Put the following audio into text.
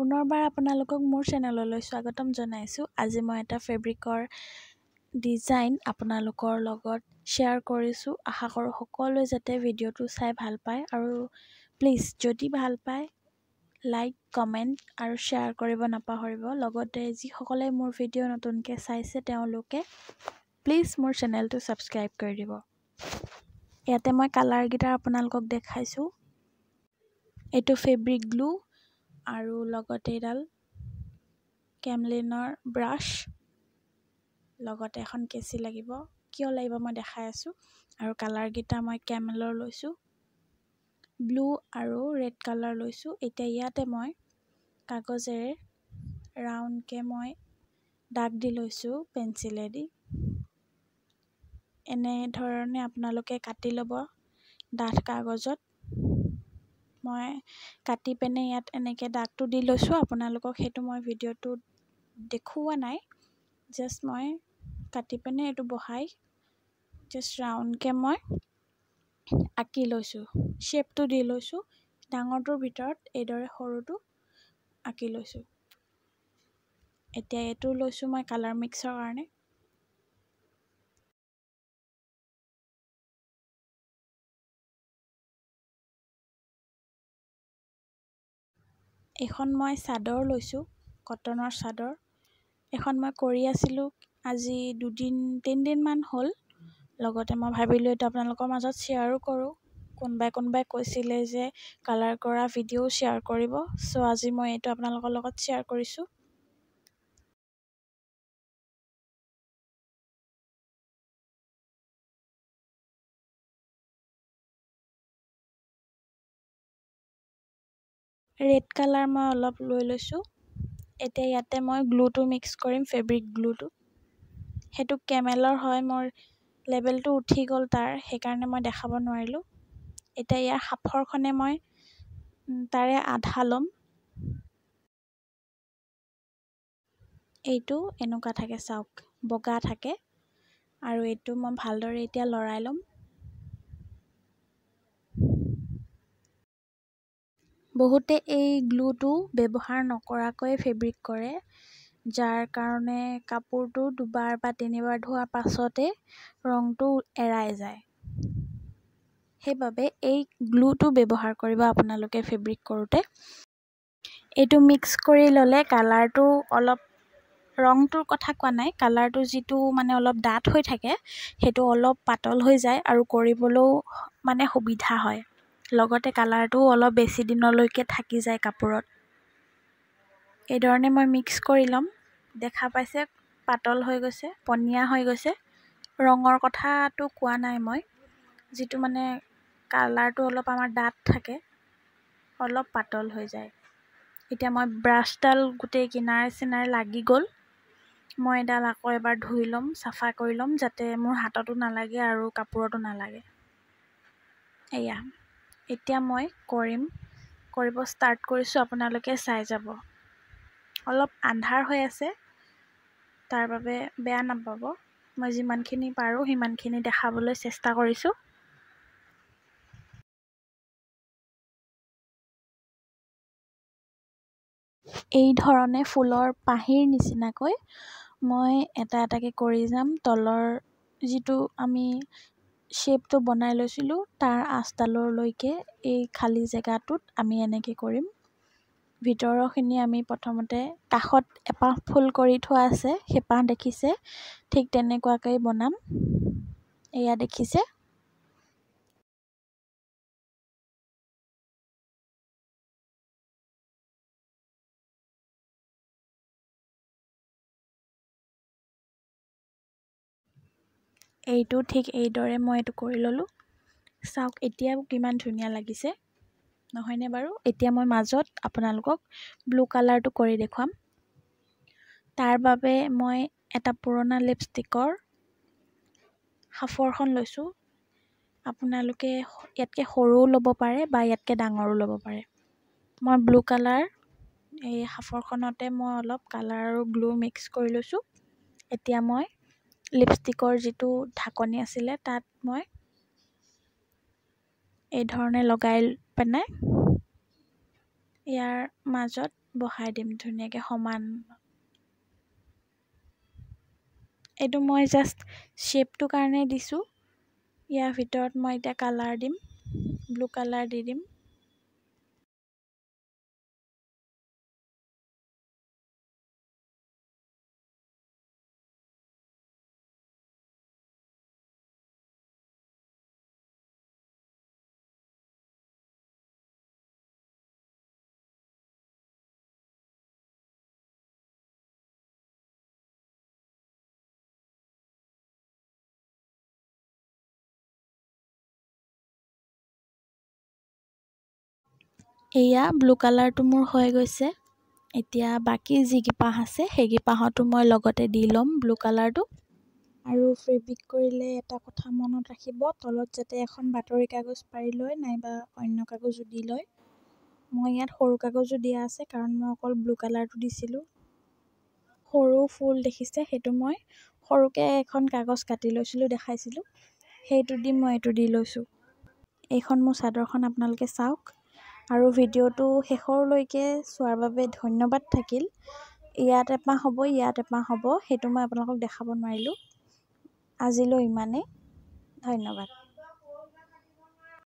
পুনৰবাৰ আপোনালোকক মোৰ চেনেললৈ স্বাগতম জনাইছোঁ আজি মই এটা ফেব্ৰিকৰ ডিজাইন আপোনালোকৰ লগত শ্বেয়াৰ কৰিছোঁ আশা কৰোঁ সকলোৱে যাতে ভিডিঅ'টো চাই ভাল পায় আৰু প্লিজ যদি ভাল পায় লাইক কমেণ্ট আৰু শ্বেয়াৰ কৰিব নাপাহৰিব লগতে যিসকলে মোৰ ভিডিঅ' নতুনকৈ চাইছে তেওঁলোকে প্লিজ মোৰ চেনেলটো ছাবস্ক্ৰাইব কৰি দিব ইয়াতে মই কালাৰকেইটা আপোনালোকক দেখাইছোঁ এইটো ফেব্ৰিক গ্লু আৰু লগতে এডাল কেমলিনৰ ব্ৰাছ লগতে এখন কেঁচি লাগিব কিয় লাগিব মই দেখাই আছোঁ আৰু কালাৰকেইটা মই কেমেলৰ লৈছোঁ ব্লু আৰু ৰেড কালাৰ লৈছোঁ এতিয়া ইয়াতে মই কাগজেৰে ৰাউণ্ডকৈ মই দাগ দি লৈছোঁ পেঞ্চিলেদি এনেধৰণে আপোনালোকে কাটি ল'ব ডাঠ কাগজত মই কাটি পেনে ইয়াত এনেকৈ দাগটো দি লৈছোঁ আপোনালোকক সেইটো মই ভিডিঅ'টো দেখুওৱা নাই জাষ্ট মই কাটি পেনে এইটো বহাই জাষ্ট ৰাউণ্ডকৈ মই আঁকি লৈছোঁ শ্বেপটো দি লৈছোঁ ডাঙৰটোৰ ভিতৰত এইদৰে সৰুটো আঁকি লৈছোঁ এতিয়া এইটো লৈছোঁ মই কালাৰ মিক্সৰ কাৰণে এখন মই চাদৰ লৈছোঁ কটনৰ চাদৰ এখন মই কৰি আছিলোঁ আজি দুদিন তিনিদিনমান হ'ল লগতে মই ভাবিলোঁ এইটো আপোনালোকৰ মাজত শ্বেয়াৰো কৰোঁ কোনোবাই কোনোবাই কৈছিলে যে কালাৰ কৰা ভিডিঅ'ও শ্বেয়াৰ কৰিব চ' আজি মই এইটো আপোনালোকৰ লগত শ্বেয়াৰ কৰিছোঁ ৰেড কালাৰ মই অলপ লৈ লৈছোঁ এতিয়া ইয়াতে মই গ্লুটো মিক্স কৰিম ফেব্ৰিক গ্লুটো সেইটো কেমেলৰ হয় মোৰ লেবেলটো উঠি গ'ল তাৰ সেইকাৰণে মই দেখাব নোৱাৰিলোঁ এতিয়া ইয়াৰ সাফৰখনে মই তাৰে আধা ল'ম এইটো এনেকুৱা থাকে চাওক বগা থাকে আৰু এইটো মই ভালদৰে এতিয়া লৰাই ল'ম বহুতে এই গ্লুটো ব্যৱহাৰ নকৰাকৈ ফেব্ৰিক কৰে যাৰ কাৰণে কাপোৰটো দুবাৰ বা তিনিবাৰ ধোৱাৰ পাছতে ৰংটো এৰাই যায় সেইবাবে এই গ্লুটো ব্যৱহাৰ কৰিব আপোনালোকে ফেব্ৰিক কৰোঁতে এইটো মিক্স কৰি ল'লে কালাৰটো অলপ ৰংটোৰ কথা কোৱা নাই কালাৰটো যিটো মানে অলপ ডাঠ হৈ থাকে সেইটো অলপ পাতল হৈ যায় আৰু কৰিবলৈও মানে সুবিধা হয় লগতে কালাৰটোও অলপ বেছি দিনলৈকে থাকি যায় কাপোৰত এইধৰণে মই মিক্স কৰি ল'ম দেখা পাইছে পাতল হৈ গৈছে পনীয়া হৈ গৈছে ৰঙৰ কথাটো কোৱা নাই মই যিটো মানে কালাৰটো অলপ আমাৰ ডাঠ থাকে অলপ পাতল হৈ যায় এতিয়া মই ব্ৰাছডাল গোটেই কিনাৰে চিনাৰে লাগি গ'ল মই এডাল আকৌ এবাৰ ধুই ল'ম চাফা কৰি ল'ম যাতে মোৰ হাততো নালাগে আৰু কাপোৰতো নালাগে এয়া এতিয়া মই কৰিম কৰিব ষ্টাৰ্ট কৰিছোঁ আপোনালোকে চাই যাব অলপ আন্ধাৰ হৈ আছে তাৰ বাবে বেয়া নাপাব মই যিমানখিনি পাৰোঁ সিমানখিনি দেখাবলৈ চেষ্টা কৰিছোঁ এই ধৰণে ফুলৰ পাহিৰ নিচিনাকৈ মই এটা এটাকৈ কৰি যাম তলৰ যিটো আমি শ্বেপটো বনাই লৈছিলোঁ তাৰ আঁচডাললৈকে এই খালী জেগাটোত আমি এনেকৈ কৰিম ভিতৰৰখিনি আমি প্ৰথমতে কাষত এপাহ ফুল কৰি থোৱা আছে সেইপাহ দেখিছে ঠিক তেনেকুৱাকৈ বনাম এয়া দেখিছে এইটো ঠিক এইদৰে মই এইটো কৰি ল'লোঁ চাওক এতিয়া কিমান ধুনীয়া লাগিছে নহয়নে বাৰু এতিয়া মই মাজত আপোনালোকক ব্লু কালাৰটো কৰি দেখুৱাম তাৰ বাবে মই এটা পুৰণা লিপষ্টিকৰ সাফৰখন লৈছোঁ আপোনালোকে ইয়াতকৈ সৰুও ল'ব পাৰে বা ইয়াতকৈ ডাঙৰো ল'ব পাৰে মই ব্লু কালাৰ এই সাফৰখনতে মই অলপ কালাৰ আৰু ব্লু মিক্স কৰি লৈছোঁ এতিয়া মই লিপষ্টিকৰ যিটো ঢাকনি আছিলে তাত মই এইধৰণে লগাই পেনে ইয়াৰ মাজত বহাই দিম ধুনীয়াকৈ সমান এইটো মই জাষ্ট শ্বেপটো কাৰণে দিছোঁ ইয়াৰ ভিতৰত মই এতিয়া কালাৰ দিম ব্লু কালাৰ দি দিম এয়া ব্লু কালাৰটো মোৰ হৈ গৈছে এতিয়া বাকী যিকেইপাহ আছে সেইকেইপাহতো মই লগতে দি ল'ম ব্লু কালাৰটো আৰু ফেব্ৰিক কৰিলে এটা কথা মনত ৰাখিব তলত যাতে এখন বাতৰি কাগজ পাৰি লয় নাইবা অন্য কাগজো দি লয় মই ইয়াত সৰু কাগজো দিয়া আছে কাৰণ মই অকল ব্লু কালাৰটো দিছিলোঁ সৰু ফুল দেখিছে সেইটো মই সৰুকৈ এখন কাগজ কাটি লৈছিলোঁ দেখাইছিলোঁ সেইটো দি মই এইটো দি লৈছোঁ এইখন মোৰ চাদৰখন আপোনালোকে চাওক আৰু ভিডিঅ'টো শেষৰলৈকে চোৱাৰ বাবে ধন্যবাদ থাকিল ইয়াত এপাহ হ'ব ইয়াত এপাহ হ'ব সেইটো মই আপোনালোকক দেখাব নোৱাৰিলোঁ আজিলৈ ইমানেই ধন্যবাদ